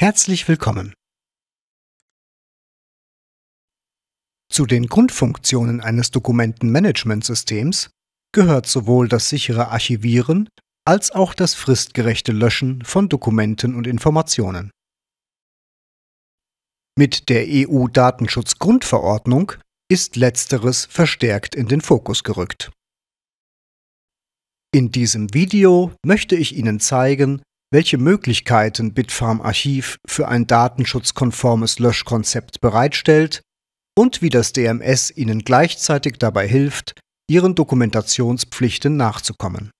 Herzlich willkommen. Zu den Grundfunktionen eines Dokumentenmanagementsystems gehört sowohl das sichere Archivieren als auch das fristgerechte Löschen von Dokumenten und Informationen. Mit der EU-Datenschutzgrundverordnung ist letzteres verstärkt in den Fokus gerückt. In diesem Video möchte ich Ihnen zeigen, welche Möglichkeiten Bitfarm Archiv für ein datenschutzkonformes Löschkonzept bereitstellt und wie das DMS Ihnen gleichzeitig dabei hilft, Ihren Dokumentationspflichten nachzukommen.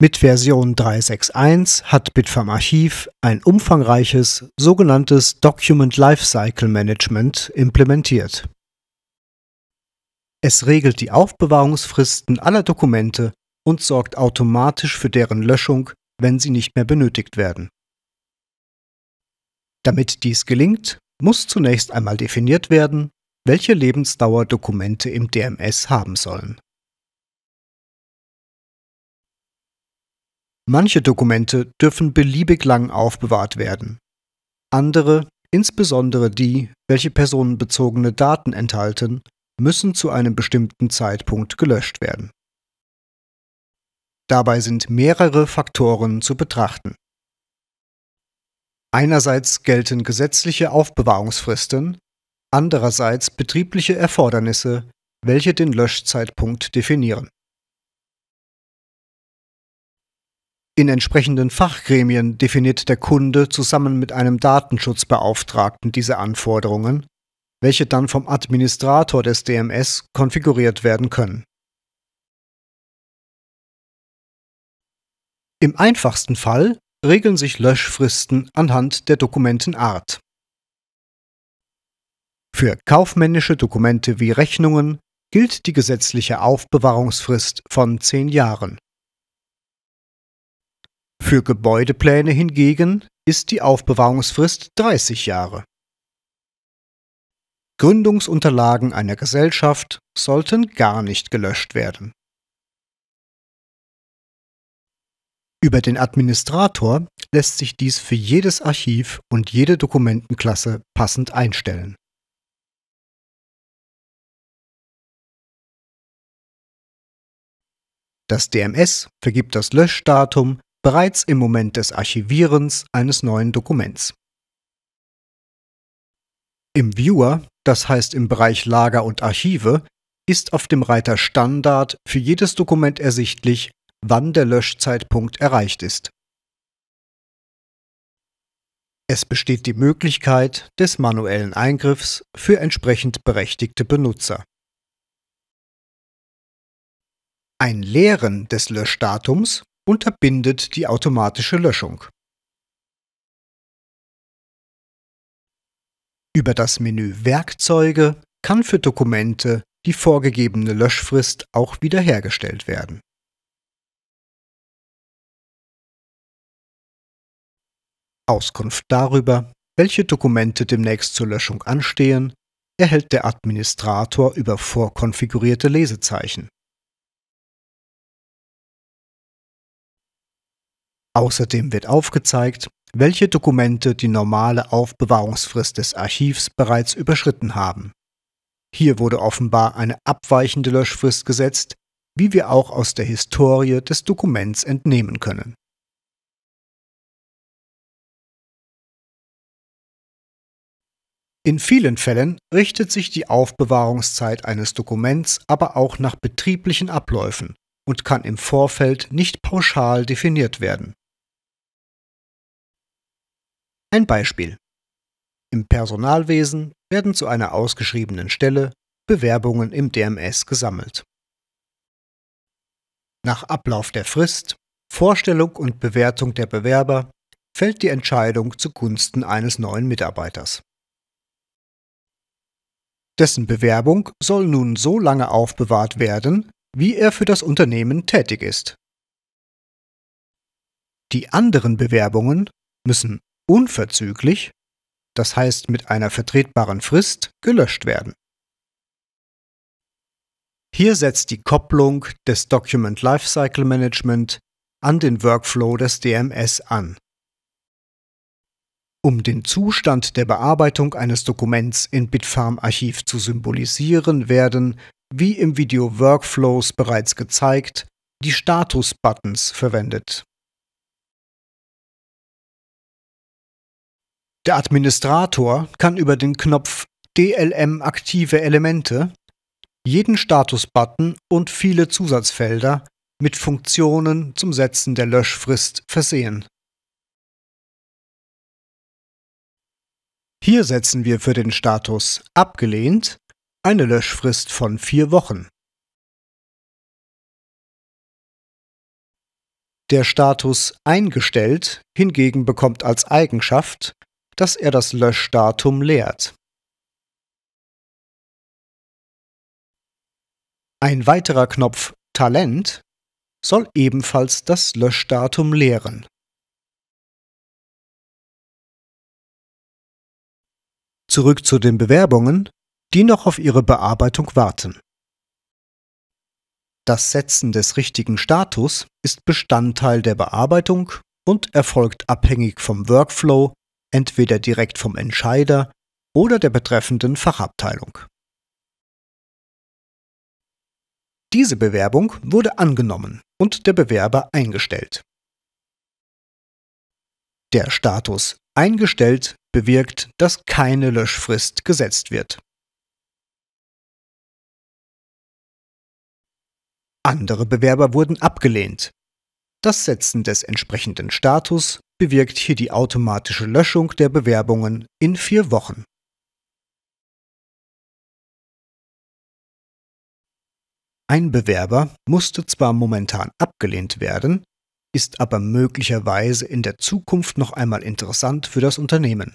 Mit Version 3.6.1 hat Bitfarm Archiv ein umfangreiches sogenanntes Document Lifecycle Management implementiert. Es regelt die Aufbewahrungsfristen aller Dokumente und sorgt automatisch für deren Löschung, wenn sie nicht mehr benötigt werden. Damit dies gelingt, muss zunächst einmal definiert werden, welche Lebensdauer Dokumente im DMS haben sollen. Manche Dokumente dürfen beliebig lang aufbewahrt werden. Andere, insbesondere die, welche personenbezogene Daten enthalten, müssen zu einem bestimmten Zeitpunkt gelöscht werden. Dabei sind mehrere Faktoren zu betrachten. Einerseits gelten gesetzliche Aufbewahrungsfristen, andererseits betriebliche Erfordernisse, welche den Löschzeitpunkt definieren. In entsprechenden Fachgremien definiert der Kunde zusammen mit einem Datenschutzbeauftragten diese Anforderungen, welche dann vom Administrator des DMS konfiguriert werden können. Im einfachsten Fall regeln sich Löschfristen anhand der Dokumentenart. Für kaufmännische Dokumente wie Rechnungen gilt die gesetzliche Aufbewahrungsfrist von 10 Jahren. Für Gebäudepläne hingegen ist die Aufbewahrungsfrist 30 Jahre. Gründungsunterlagen einer Gesellschaft sollten gar nicht gelöscht werden. Über den Administrator lässt sich dies für jedes Archiv und jede Dokumentenklasse passend einstellen. Das DMS vergibt das Löschdatum bereits im Moment des Archivierens eines neuen Dokuments. Im Viewer, das heißt im Bereich Lager und Archive, ist auf dem Reiter Standard für jedes Dokument ersichtlich, wann der Löschzeitpunkt erreicht ist. Es besteht die Möglichkeit des manuellen Eingriffs für entsprechend berechtigte Benutzer. Ein Leeren des Löschdatums unterbindet die automatische Löschung. Über das Menü Werkzeuge kann für Dokumente die vorgegebene Löschfrist auch wiederhergestellt werden Auskunft darüber, welche Dokumente demnächst zur Löschung anstehen, erhält der Administrator über vorkonfigurierte Lesezeichen. Außerdem wird aufgezeigt, welche Dokumente die normale Aufbewahrungsfrist des Archivs bereits überschritten haben. Hier wurde offenbar eine abweichende Löschfrist gesetzt, wie wir auch aus der Historie des Dokuments entnehmen können In vielen Fällen richtet sich die Aufbewahrungszeit eines Dokuments aber auch nach betrieblichen Abläufen und kann im Vorfeld nicht pauschal definiert werden. Ein Beispiel. Im Personalwesen werden zu einer ausgeschriebenen Stelle Bewerbungen im DMS gesammelt. Nach Ablauf der Frist, Vorstellung und Bewertung der Bewerber fällt die Entscheidung zugunsten eines neuen Mitarbeiters. Dessen Bewerbung soll nun so lange aufbewahrt werden, wie er für das Unternehmen tätig ist. Die anderen Bewerbungen müssen unverzüglich, das heißt mit einer vertretbaren Frist, gelöscht werden. Hier setzt die Kopplung des Document Lifecycle Management an den Workflow des DMS an. Um den Zustand der Bearbeitung eines Dokuments in Bitfarm-Archiv zu symbolisieren, werden, wie im Video Workflows bereits gezeigt, die Status-Buttons verwendet. Der Administrator kann über den Knopf DLM aktive Elemente jeden Status-Button und viele Zusatzfelder mit Funktionen zum Setzen der Löschfrist versehen Hier setzen wir für den Status abgelehnt eine Löschfrist von vier Wochen. Der Status eingestellt hingegen bekommt als Eigenschaft, dass er das Löschdatum leert. Ein weiterer Knopf Talent soll ebenfalls das Löschdatum leeren. zurück zu den Bewerbungen, die noch auf ihre Bearbeitung warten. Das Setzen des richtigen Status ist Bestandteil der Bearbeitung und erfolgt abhängig vom Workflow, entweder direkt vom Entscheider oder der betreffenden Fachabteilung. Diese Bewerbung wurde angenommen und der Bewerber eingestellt. Der Status eingestellt bewirkt, dass keine Löschfrist gesetzt wird. Andere Bewerber wurden abgelehnt. Das Setzen des entsprechenden Status bewirkt hier die automatische Löschung der Bewerbungen in vier Wochen. Ein Bewerber musste zwar momentan abgelehnt werden, ist aber möglicherweise in der Zukunft noch einmal interessant für das Unternehmen.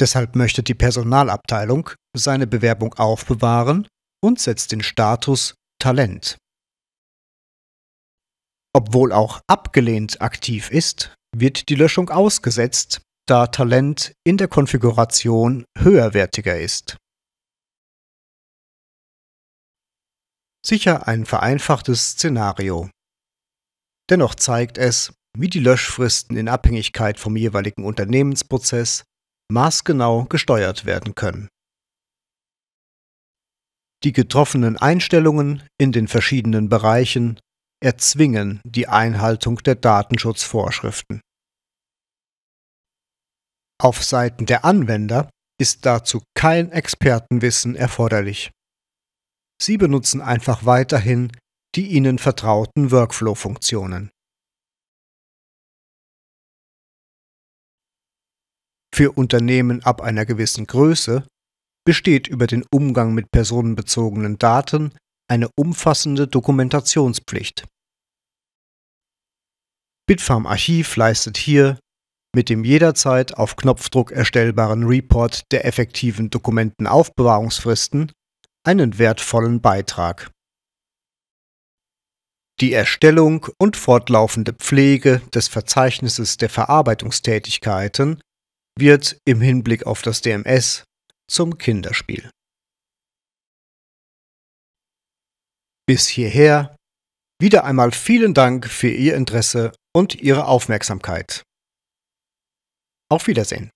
Deshalb möchte die Personalabteilung seine Bewerbung aufbewahren und setzt den Status Talent. Obwohl auch abgelehnt aktiv ist, wird die Löschung ausgesetzt, da Talent in der Konfiguration höherwertiger ist. Sicher ein vereinfachtes Szenario. Dennoch zeigt es, wie die Löschfristen in Abhängigkeit vom jeweiligen Unternehmensprozess maßgenau gesteuert werden können. Die getroffenen Einstellungen in den verschiedenen Bereichen erzwingen die Einhaltung der Datenschutzvorschriften. Auf Seiten der Anwender ist dazu kein Expertenwissen erforderlich. Sie benutzen einfach weiterhin die Ihnen vertrauten Workflow-Funktionen. Für Unternehmen ab einer gewissen Größe besteht über den Umgang mit personenbezogenen Daten eine umfassende Dokumentationspflicht. Bitfarm Archiv leistet hier mit dem jederzeit auf Knopfdruck erstellbaren Report der effektiven Dokumentenaufbewahrungsfristen einen wertvollen Beitrag die Erstellung und fortlaufende Pflege des Verzeichnisses der Verarbeitungstätigkeiten wird im Hinblick auf das DMS zum Kinderspiel. Bis hierher wieder einmal vielen Dank für Ihr Interesse und Ihre Aufmerksamkeit. Auf Wiedersehen.